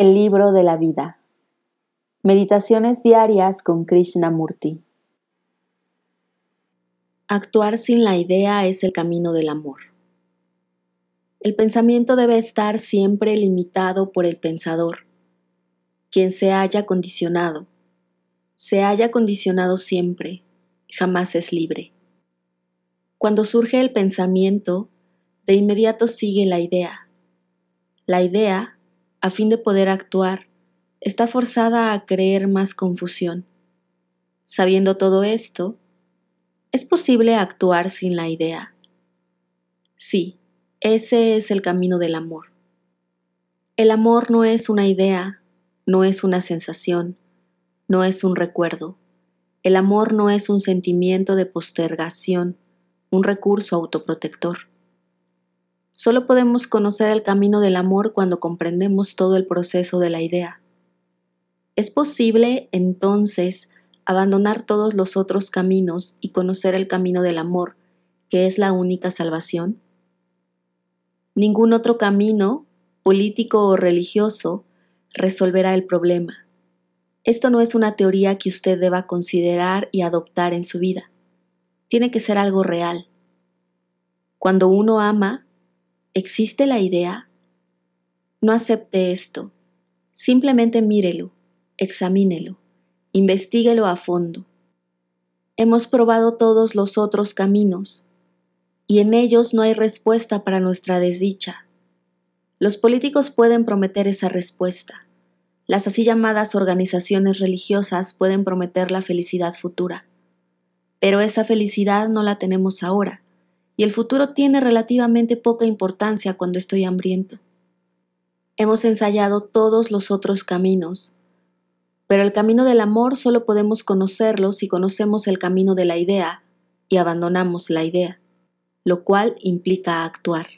El libro de la vida. Meditaciones diarias con Krishnamurti. Actuar sin la idea es el camino del amor. El pensamiento debe estar siempre limitado por el pensador, quien se haya condicionado. Se haya condicionado siempre, jamás es libre. Cuando surge el pensamiento, de inmediato sigue la idea. La idea a fin de poder actuar, está forzada a creer más confusión. Sabiendo todo esto, es posible actuar sin la idea. Sí, ese es el camino del amor. El amor no es una idea, no es una sensación, no es un recuerdo. El amor no es un sentimiento de postergación, un recurso autoprotector. Solo podemos conocer el camino del amor cuando comprendemos todo el proceso de la idea. Es posible, entonces, abandonar todos los otros caminos y conocer el camino del amor, que es la única salvación. Ningún otro camino, político o religioso, resolverá el problema. Esto no es una teoría que usted deba considerar y adoptar en su vida. Tiene que ser algo real. Cuando uno ama, ¿Existe la idea? No acepte esto. Simplemente mírelo, examínelo, investiguelo a fondo. Hemos probado todos los otros caminos, y en ellos no hay respuesta para nuestra desdicha. Los políticos pueden prometer esa respuesta. Las así llamadas organizaciones religiosas pueden prometer la felicidad futura. Pero esa felicidad no la tenemos ahora y el futuro tiene relativamente poca importancia cuando estoy hambriento. Hemos ensayado todos los otros caminos, pero el camino del amor solo podemos conocerlo si conocemos el camino de la idea y abandonamos la idea, lo cual implica actuar.